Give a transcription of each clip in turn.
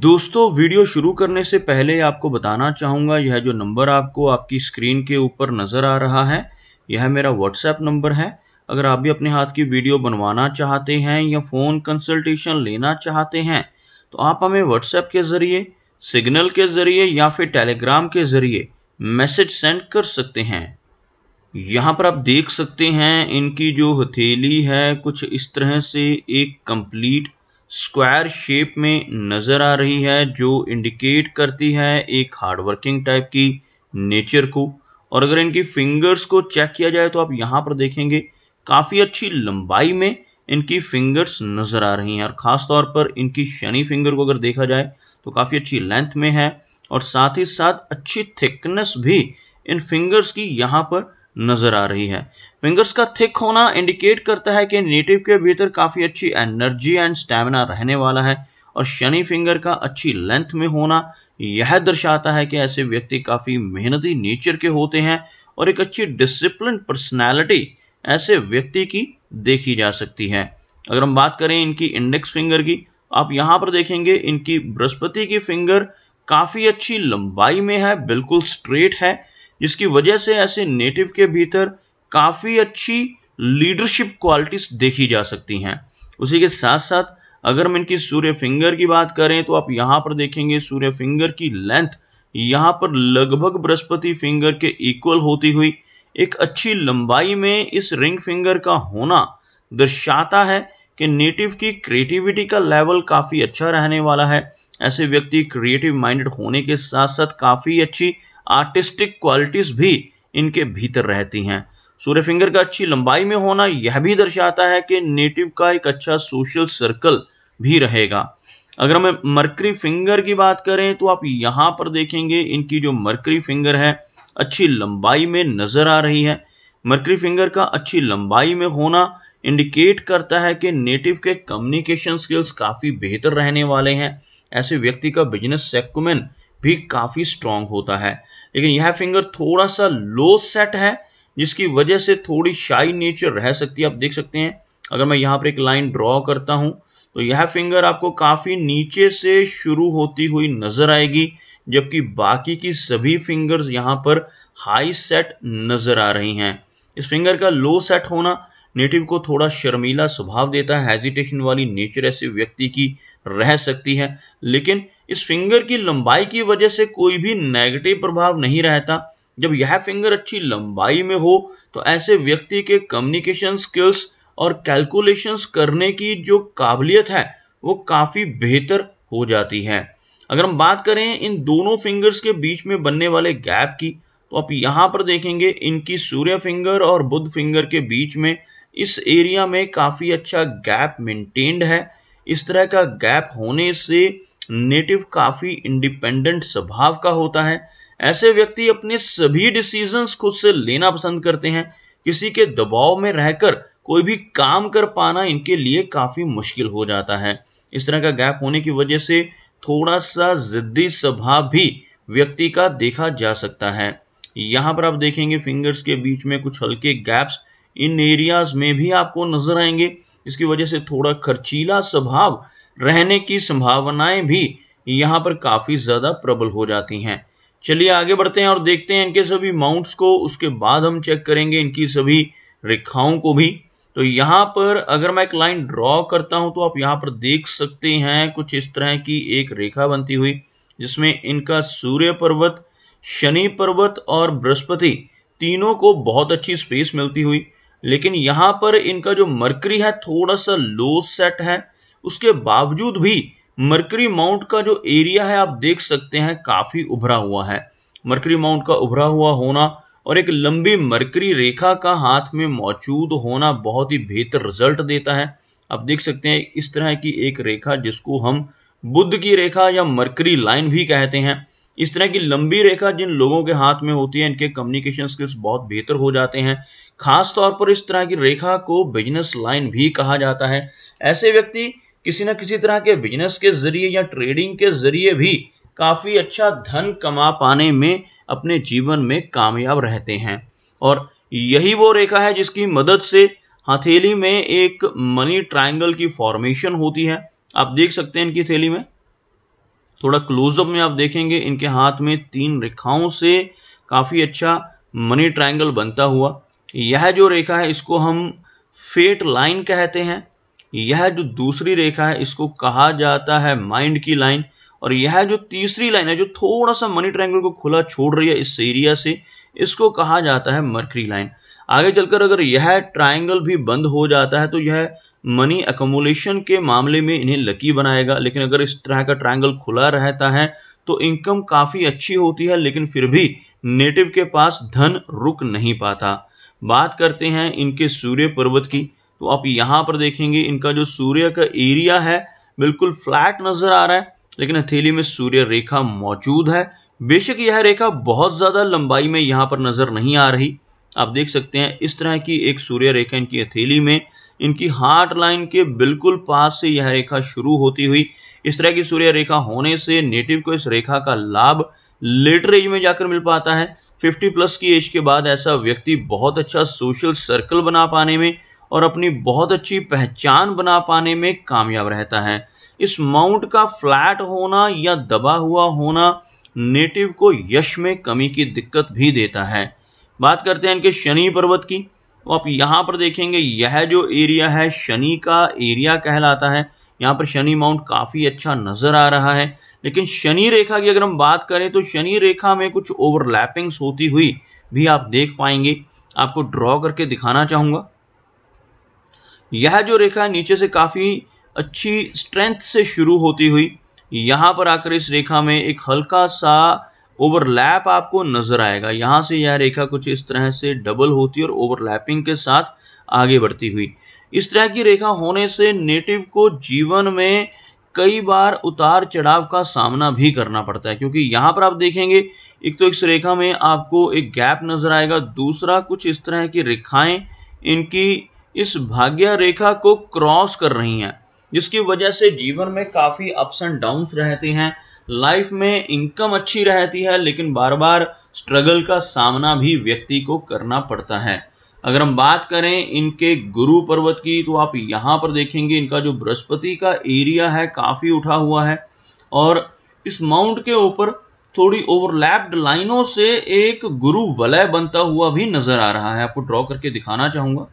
दोस्तों वीडियो शुरू करने से पहले आपको बताना चाहूँगा यह जो नंबर आपको आपकी स्क्रीन के ऊपर नज़र आ रहा है यह मेरा व्हाट्सएप नंबर है अगर आप भी अपने हाथ की वीडियो बनवाना चाहते हैं या फ़ोन कंसल्टेशन लेना चाहते हैं तो आप हमें व्हाट्सएप के ज़रिए सिग्नल के ज़रिए या फिर टेलीग्राम के ज़रिए मैसेज सेंड कर सकते हैं यहाँ पर आप देख सकते हैं इनकी जो हथेली है कुछ इस तरह से एक कंप्लीट स्क्वायर शेप में नजर आ रही है जो इंडिकेट करती है एक हार्डवर्किंग टाइप की नेचर को और अगर इनकी फिंगर्स को चेक किया जाए तो आप यहाँ पर देखेंगे काफ़ी अच्छी लंबाई में इनकी फिंगर्स नज़र आ रही हैं और ख़ास तौर पर इनकी शनि फिंगर को अगर देखा जाए तो काफ़ी अच्छी लेंथ में है और साथ ही साथ अच्छी थिकनेस भी इन फिंगर्स की यहाँ पर नज़र आ रही है फिंगर्स का थिक होना इंडिकेट करता है कि नेटिव के भीतर काफ़ी अच्छी एनर्जी एंड स्टेमिना रहने वाला है और शनि फिंगर का अच्छी लेंथ में होना यह दर्शाता है कि ऐसे व्यक्ति काफ़ी मेहनती नेचर के होते हैं और एक अच्छी डिसिप्लिन पर्सनैलिटी ऐसे व्यक्ति की देखी जा सकती है अगर हम बात करें इनकी इंडेक्स फिंगर की आप यहाँ पर देखेंगे इनकी बृहस्पति की फिंगर काफ़ी अच्छी लंबाई में है बिल्कुल स्ट्रेट है जिसकी वजह से ऐसे नेटिव के भीतर काफ़ी अच्छी लीडरशिप क्वालिटीज देखी जा सकती हैं उसी के साथ साथ अगर हम इनकी सूर्य फिंगर की बात करें तो आप यहाँ पर देखेंगे सूर्य फिंगर की लेंथ यहाँ पर लगभग बृहस्पति फिंगर के इक्वल होती हुई एक अच्छी लंबाई में इस रिंग फिंगर का होना दर्शाता है कि नेटिव की क्रिएटिविटी का लेवल काफ़ी अच्छा रहने वाला है ऐसे व्यक्ति क्रिएटिव माइंडेड होने के साथ साथ काफ़ी अच्छी आर्टिस्टिक क्वालिटीज़ भी इनके भीतर रहती हैं सूर्य फिंगर का अच्छी लंबाई में होना यह भी दर्शाता है कि नेटिव का एक अच्छा सोशल सर्कल भी रहेगा अगर हम मरकरी फिंगर की बात करें तो आप यहाँ पर देखेंगे इनकी जो मरकरी फिंगर है अच्छी लंबाई में नज़र आ रही है मरकरी फिंगर का अच्छी लंबाई में होना इंडिकेट करता है कि नेटिव के कम्युनिकेशन स्किल्स काफ़ी बेहतर रहने वाले हैं ऐसे व्यक्ति का बिजनेस सेक्यूमेन भी काफ़ी स्ट्रांग होता है लेकिन यह फिंगर थोड़ा सा लो सेट है जिसकी वजह से थोड़ी शाई नेचर रह सकती है आप देख सकते हैं अगर मैं यहाँ पर एक लाइन ड्रॉ करता हूँ तो यह फिंगर आपको काफ़ी नीचे से शुरू होती हुई नज़र आएगी जबकि बाकी की सभी फिंगर्स यहाँ पर हाई सेट नज़र आ रही हैं इस फिंगर का लो सेट होना नेटिव को थोड़ा शर्मीला स्वभाव देता है हेजिटेशन वाली नेचर ऐसे व्यक्ति की रह सकती है लेकिन इस फिंगर की लंबाई की वजह से कोई भी नेगेटिव प्रभाव नहीं रहता जब यह फिंगर अच्छी लंबाई में हो तो ऐसे व्यक्ति के कम्युनिकेशन स्किल्स और कैलकुलेशंस करने की जो काबिलियत है वो काफ़ी बेहतर हो जाती है अगर हम बात करें इन दोनों फिंगर्स के बीच में बनने वाले गैप की तो आप यहाँ पर देखेंगे इनकी सूर्य फिंगर और बुद्ध फिंगर के बीच में इस एरिया में काफी अच्छा गैप मेंटेन्ड है इस तरह का गैप होने से नेटिव काफी इंडिपेंडेंट स्वभाव का होता है ऐसे व्यक्ति अपने सभी डिसीजंस खुद से लेना पसंद करते हैं किसी के दबाव में रहकर कोई भी काम कर पाना इनके लिए काफ़ी मुश्किल हो जाता है इस तरह का गैप होने की वजह से थोड़ा सा ज़िद्दी स्वभाव भी व्यक्ति का देखा जा सकता है यहाँ पर आप देखेंगे फिंगर्स के बीच में कुछ हल्के गैप्स इन एरियाज़ में भी आपको नज़र आएंगे इसकी वजह से थोड़ा खर्चीला स्वभाव रहने की संभावनाएं भी यहाँ पर काफ़ी ज़्यादा प्रबल हो जाती हैं चलिए आगे बढ़ते हैं और देखते हैं इनके सभी माउंट्स को उसके बाद हम चेक करेंगे इनकी सभी रेखाओं को भी तो यहाँ पर अगर मैं एक लाइन ड्रॉ करता हूँ तो आप यहाँ पर देख सकते हैं कुछ इस तरह की एक रेखा बनती हुई जिसमें इनका सूर्य पर्वत शनि पर्वत और बृहस्पति तीनों को बहुत अच्छी स्पेस मिलती हुई लेकिन यहाँ पर इनका जो मरकरी है थोड़ा सा लो सेट है उसके बावजूद भी मरकरी माउंट का जो एरिया है आप देख सकते हैं काफ़ी उभरा हुआ है मरकरी माउंट का उभरा हुआ होना और एक लंबी मरकरी रेखा का हाथ में मौजूद होना बहुत ही बेहतर रिजल्ट देता है आप देख सकते हैं इस तरह की एक रेखा जिसको हम बुद्ध की रेखा या मरकरी लाइन भी कहते हैं इस तरह की लंबी रेखा जिन लोगों के हाथ में होती है इनके कम्युनिकेशन स्किल्स बहुत बेहतर हो जाते हैं खास तौर पर इस तरह की रेखा को बिजनेस लाइन भी कहा जाता है ऐसे व्यक्ति किसी न किसी तरह के बिजनेस के जरिए या ट्रेडिंग के जरिए भी काफ़ी अच्छा धन कमा पाने में अपने जीवन में कामयाब रहते हैं और यही वो रेखा है जिसकी मदद से हथेली में एक मनी ट्रायंगल की फॉर्मेशन होती है आप देख सकते हैं इनकी थैली में थोड़ा क्लोजअप में आप देखेंगे इनके हाथ में तीन रेखाओं से काफ़ी अच्छा मनी ट्रायंगल बनता हुआ यह जो रेखा है इसको हम फेट लाइन कहते हैं यह जो दूसरी रेखा है इसको कहा जाता है माइंड की लाइन और यह जो तीसरी लाइन है जो थोड़ा सा मनी ट्रायंगल को खुला छोड़ रही है इस एरिया से इसको कहा जाता है मर्करी लाइन आगे चलकर अगर यह ट्रायंगल भी बंद हो जाता है तो यह मनी अकोमोलेशन के मामले में इन्हें लकी बनाएगा लेकिन अगर इस तरह का ट्रायंगल खुला रहता है तो इनकम काफ़ी अच्छी होती है लेकिन फिर भी नेटिव के पास धन रुक नहीं पाता बात करते हैं इनके सूर्य पर्वत की तो आप यहाँ पर देखेंगे इनका जो सूर्य का एरिया है बिल्कुल फ्लैट नज़र आ रहा है लेकिन हथेली में सूर्य रेखा मौजूद है बेशक यह रेखा बहुत ज़्यादा लंबाई में यहाँ पर नज़र नहीं आ रही आप देख सकते हैं इस तरह की एक सूर्य रेखा इनकी हथेली में इनकी हार्ट लाइन के बिल्कुल पास से यह रेखा शुरू होती हुई इस तरह की सूर्य रेखा होने से नेटिव को इस रेखा का लाभ लेटर एज में जाकर मिल पाता है 50 प्लस की एज के बाद ऐसा व्यक्ति बहुत अच्छा सोशल सर्कल बना पाने में और अपनी बहुत अच्छी पहचान बना पाने में कामयाब रहता है इस माउंट का फ्लैट होना या दबा हुआ होना नेटिव को यश में कमी की दिक्कत भी देता है बात करते हैं इनके शनि पर्वत की तो आप यहाँ पर देखेंगे यह जो एरिया है शनि का एरिया कहलाता है यहाँ पर शनि माउंट काफ़ी अच्छा नज़र आ रहा है लेकिन शनि रेखा की अगर हम बात करें तो शनि रेखा में कुछ ओवरलैपिंग्स होती हुई भी आप देख पाएंगे आपको ड्रॉ करके दिखाना चाहूँगा यह जो रेखा नीचे से काफ़ी अच्छी स्ट्रेंथ से शुरू होती हुई यहाँ पर आकर इस रेखा में एक हल्का सा ओवरलैप आपको नजर आएगा यहाँ से यह रेखा कुछ इस तरह से डबल होती है और ओवरलैपिंग के साथ आगे बढ़ती हुई इस तरह की रेखा होने से नेटिव को जीवन में कई बार उतार चढ़ाव का सामना भी करना पड़ता है क्योंकि यहाँ पर आप देखेंगे एक तो इस रेखा में आपको एक गैप नजर आएगा दूसरा कुछ इस तरह की रेखाएं इनकी इस भाग्य रेखा को क्रॉस कर रही हैं जिसकी वजह से जीवन में काफ़ी अप्स एंड डाउन्स रहते हैं लाइफ में इनकम अच्छी रहती है लेकिन बार बार स्ट्रगल का सामना भी व्यक्ति को करना पड़ता है अगर हम बात करें इनके गुरु पर्वत की तो आप यहाँ पर देखेंगे इनका जो बृहस्पति का एरिया है काफ़ी उठा हुआ है और इस माउंट के ऊपर थोड़ी ओवरलैप्ड लाइनों से एक गुरु वलय बनता हुआ भी नज़र आ रहा है आपको ड्रॉ करके दिखाना चाहूँगा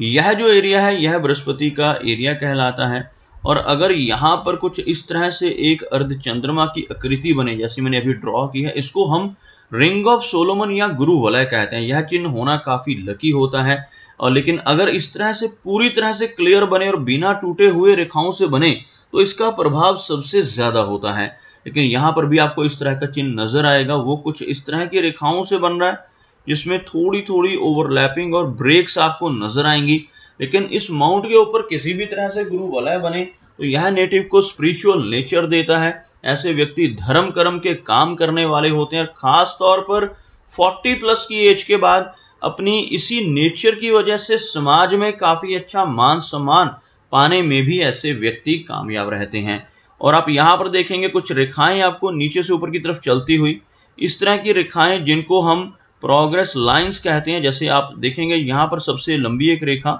यह जो एरिया है यह बृहस्पति का एरिया कहलाता है और अगर यहाँ पर कुछ इस तरह से एक अर्ध चंद्रमा की आकृति बने जैसे मैंने अभी ड्रॉ की है इसको हम रिंग ऑफ सोलोमन या गुरु वलय कहते हैं यह चिन्ह होना काफ़ी लकी होता है और लेकिन अगर इस तरह से पूरी तरह से क्लियर बने और बिना टूटे हुए रेखाओं से बने तो इसका प्रभाव सबसे ज़्यादा होता है लेकिन यहाँ पर भी आपको इस तरह का चिन्ह नज़र आएगा वो कुछ इस तरह की रेखाओं से बन रहा है जिसमें थोड़ी थोड़ी ओवरलैपिंग और ब्रेक्स आपको नजर आएंगी लेकिन इस माउंट के ऊपर किसी भी तरह से गुरु वलय बने तो यह नेटिव को स्पिरिचुअल नेचर देता है ऐसे व्यक्ति धर्म कर्म के काम करने वाले होते हैं खास तौर पर 40 प्लस की एज के बाद अपनी इसी नेचर की वजह से समाज में काफ़ी अच्छा मान सम्मान पाने में भी ऐसे व्यक्ति कामयाब रहते हैं और आप यहाँ पर देखेंगे कुछ रेखाएं आपको नीचे से ऊपर की तरफ चलती हुई इस तरह की रेखाएं जिनको हम प्रोग्रेस लाइंस कहते हैं जैसे आप देखेंगे यहाँ पर सबसे लंबी एक रेखा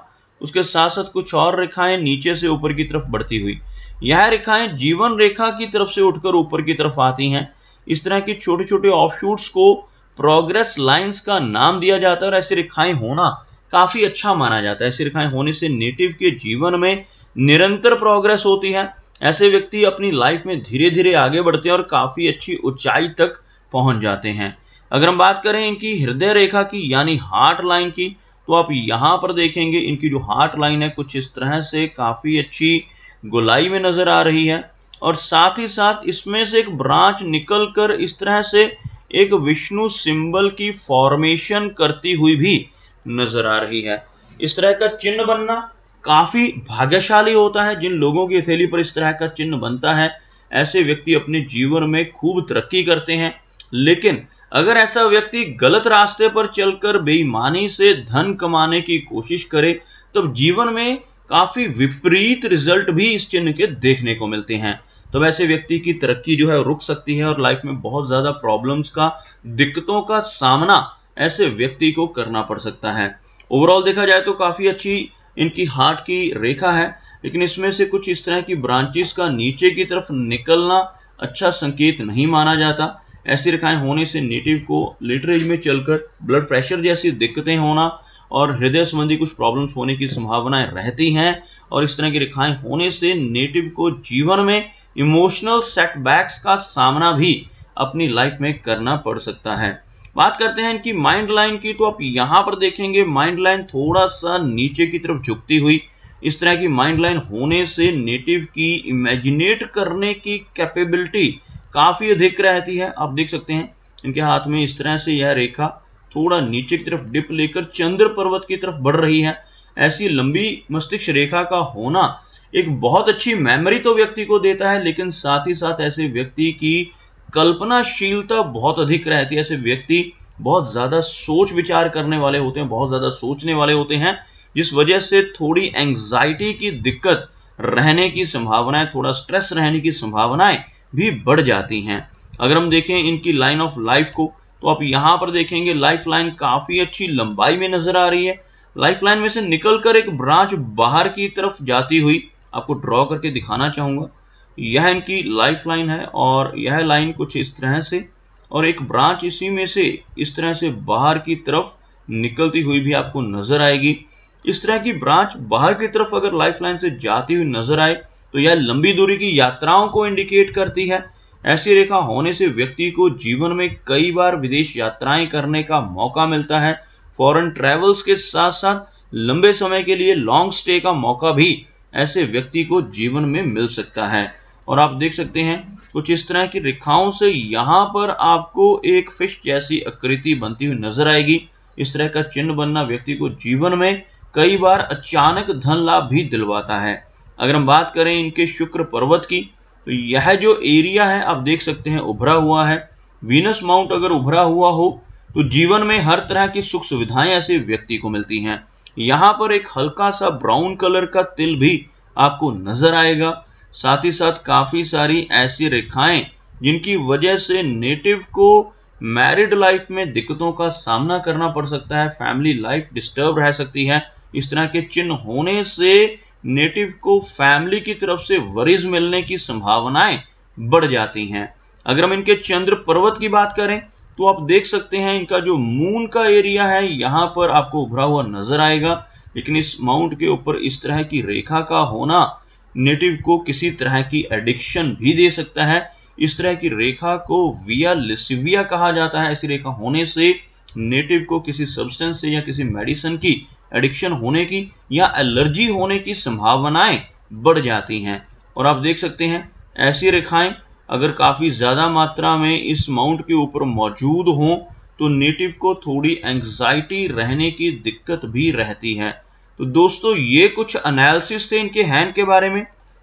उसके साथ साथ कुछ और रेखाएं नीचे से ऊपर की तरफ बढ़ती हुई यह रेखाएं जीवन रेखा की तरफ से उठकर ऊपर की तरफ आती हैं इस तरह की छोटे छोटे ऑफशूट्स को प्रोग्रेस लाइंस का नाम दिया जाता है और ऐसी रेखाएं होना काफ़ी अच्छा माना जाता है ऐसी रेखाएं होने से नेटिव के जीवन में निरंतर प्रोग्रेस होती है ऐसे व्यक्ति अपनी लाइफ में धीरे धीरे आगे बढ़ते हैं और काफ़ी अच्छी ऊंचाई तक पहुंच जाते हैं अगर हम बात करें इनकी हृदय रेखा की यानी हार्ट लाइन की तो आप यहाँ पर देखेंगे इनकी जो हार्ट लाइन है कुछ इस तरह से काफ़ी अच्छी गोलाई में नज़र आ रही है और साथ ही साथ इसमें से एक ब्रांच निकल कर इस तरह से एक विष्णु सिंबल की फॉर्मेशन करती हुई भी नज़र आ रही है इस तरह का चिन्ह बनना काफ़ी भाग्यशाली होता है जिन लोगों की हथेली पर इस तरह का चिन्ह बनता है ऐसे व्यक्ति अपने जीवन में खूब तरक्की करते हैं लेकिन अगर ऐसा व्यक्ति गलत रास्ते पर चलकर बेईमानी से धन कमाने की कोशिश करे तब जीवन में काफी विपरीत रिजल्ट भी इस चिन्ह के देखने को मिलते हैं तो वैसे व्यक्ति की तरक्की जो है रुक सकती है और लाइफ में बहुत ज्यादा प्रॉब्लम्स का दिक्कतों का सामना ऐसे व्यक्ति को करना पड़ सकता है ओवरऑल देखा जाए तो काफी अच्छी इनकी हार्ट की रेखा है लेकिन इसमें से कुछ इस तरह की ब्रांचेस का नीचे की तरफ निकलना अच्छा संकेत नहीं माना जाता ऐसी रेखाएं होने से नेटिव को लेटर एज में चलकर ब्लड प्रेशर जैसी दिक्कतें होना और हृदय संबंधी कुछ प्रॉब्लम्स होने की संभावनाएं रहती हैं और इस तरह की रेखाएं होने से नेटिव को जीवन में इमोशनल सेटबैक्स का सामना भी अपनी लाइफ में करना पड़ सकता है बात करते हैं इनकी माइंड लाइन की तो आप यहाँ पर देखेंगे माइंड लाइन थोड़ा सा नीचे की तरफ झुकती हुई इस तरह की माइंड लाइन होने से नेटिव की इमेजिनेट करने की कैपेबिलिटी काफ़ी अधिक रहती है आप देख सकते हैं इनके हाथ में इस तरह से यह रेखा थोड़ा नीचे की तरफ डिप लेकर चंद्र पर्वत की तरफ बढ़ रही है ऐसी लंबी मस्तिष्क रेखा का होना एक बहुत अच्छी मेमोरी तो व्यक्ति को देता है लेकिन साथ ही साथ ऐसे व्यक्ति की कल्पनाशीलता बहुत अधिक रहती है ऐसे व्यक्ति बहुत ज़्यादा सोच विचार करने वाले होते हैं बहुत ज़्यादा सोचने वाले होते हैं जिस वजह से थोड़ी एंग्जाइटी की दिक्कत रहने की संभावनाएं थोड़ा स्ट्रेस रहने की संभावनाएं भी बढ़ जाती हैं अगर हम देखें इनकी लाइन ऑफ लाइफ को तो आप यहाँ पर देखेंगे लाइफ लाइन काफ़ी अच्छी लंबाई में नज़र आ रही है लाइफ लाइन में से निकल कर एक ब्रांच बाहर की तरफ जाती हुई आपको ड्रॉ करके दिखाना चाहूँगा यह इनकी लाइफ लाइन है और यह लाइन कुछ इस तरह से और एक ब्रांच इसी में से इस तरह से बाहर की तरफ निकलती हुई भी आपको नज़र आएगी इस तरह की ब्रांच बाहर की तरफ अगर लाइफलाइन से जाती हुई नजर आए तो यह लंबी दूरी की यात्राओं को इंडिकेट करती है ऐसी रेखा होने से व्यक्ति को जीवन में कई बार विदेश यात्राएं करने का मौका मिलता है फॉरेन ट्रेवल्स के साथ साथ लंबे समय के लिए लॉन्ग स्टे का मौका भी ऐसे व्यक्ति को जीवन में मिल सकता है और आप देख सकते हैं कुछ इस तरह की रेखाओं से यहाँ पर आपको एक फिश जैसी आकृति बनती हुई नजर आएगी इस तरह का चिन्ह बनना व्यक्ति को जीवन में कई बार अचानक धन लाभ भी दिलवाता है अगर हम बात करें इनके शुक्र पर्वत की तो यह जो एरिया है आप देख सकते हैं उभरा हुआ है वीनस माउंट अगर उभरा हुआ हो तो जीवन में हर तरह की सुख सुविधाएं ऐसे व्यक्ति को मिलती हैं यहाँ पर एक हल्का सा ब्राउन कलर का तिल भी आपको नजर आएगा साथ ही साथ काफ़ी सारी ऐसी रेखाएं जिनकी वजह से नेटिव को मैरिड लाइफ में दिक्कतों का सामना करना पड़ सकता है फैमिली लाइफ डिस्टर्ब रह सकती है इस तरह के चिन्ह होने से नेटिव को फैमिली की तरफ से वरीज मिलने की संभावनाएं बढ़ जाती हैं अगर हम इनके चंद्र पर्वत की बात करें तो आप देख सकते हैं इनका जो मून का एरिया है यहाँ पर आपको उभरा हुआ नजर आएगा लेकिन इस माउंट के ऊपर इस तरह की रेखा का होना नेटिव को किसी तरह की एडिक्शन भी दे सकता है इस तरह की रेखा को विया लिसिविया कहा जाता है ऐसी रेखा होने से नेटिव को किसी सब्सटेंस से या किसी मेडिसिन की एडिक्शन होने की या एलर्जी होने की संभावनाएं बढ़ जाती हैं और आप देख सकते हैं ऐसी रेखाएं अगर काफ़ी ज़्यादा मात्रा में इस माउंट के ऊपर मौजूद हों तो नेटिव को थोड़ी एंग्जाइटी रहने की दिक्कत भी रहती है तो दोस्तों ये कुछ एनालिसिस थे इनके हैंड के बारे में